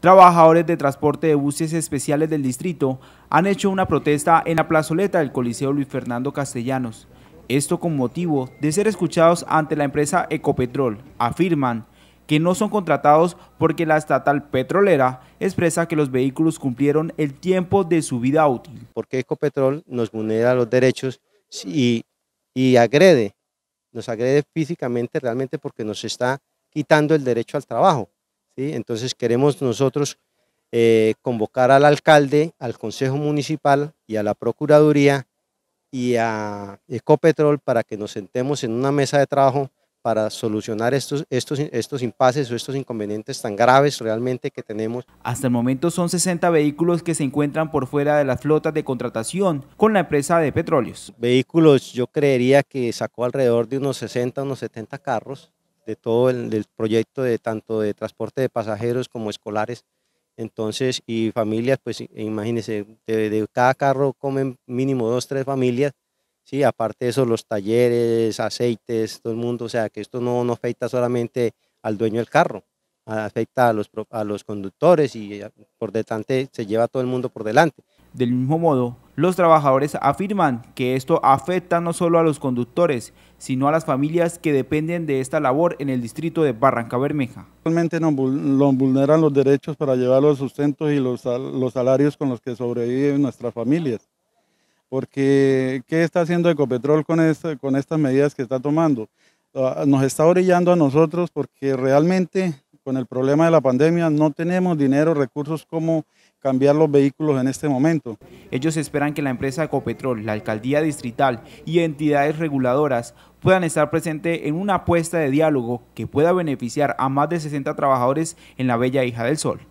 Trabajadores de transporte de buses especiales del distrito han hecho una protesta en la plazoleta del Coliseo Luis Fernando Castellanos. Esto con motivo de ser escuchados ante la empresa Ecopetrol. Afirman que no son contratados porque la estatal petrolera expresa que los vehículos cumplieron el tiempo de su vida útil. Porque Ecopetrol nos vulnera los derechos y, y agrede, nos agrede físicamente realmente porque nos está quitando el derecho al trabajo entonces queremos nosotros eh, convocar al alcalde, al Consejo Municipal y a la Procuraduría y a Ecopetrol para que nos sentemos en una mesa de trabajo para solucionar estos, estos, estos impases o estos inconvenientes tan graves realmente que tenemos. Hasta el momento son 60 vehículos que se encuentran por fuera de las flotas de contratación con la empresa de petróleos. Vehículos yo creería que sacó alrededor de unos 60, unos 70 carros de todo el proyecto de tanto de transporte de pasajeros como escolares. Entonces, y familias, pues e imagínense, de, cada carro comen mínimo dos, tres familias. Sí, aparte de eso, los talleres, aceites, todo el mundo, o sea, que esto no, no afecta solamente al dueño del carro, afecta a los, a los conductores y eh, por delante se lleva todo el mundo por delante. Del mismo modo, los trabajadores afirman que esto afecta no solo a los conductores, sino a las familias que dependen de esta labor en el distrito de Barranca Bermeja. Realmente nos vulneran los derechos para llevar los sustentos y los, salarios con los que sobreviven nuestras familias. Porque, ¿qué está haciendo Ecopetrol con estas medidas que está tomando? Ah, nos está orillando a nosotros porque realmente con el problema de la pandemia no tenemos dinero, recursos como cambiar los vehículos en este momento. Ellos esperan que la empresa Ecopetrol, la alcaldía distrital y entidades reguladoras puedan estar presentes en una apuesta de diálogo que pueda beneficiar a más de 60 trabajadores en la Bella Hija del Sol.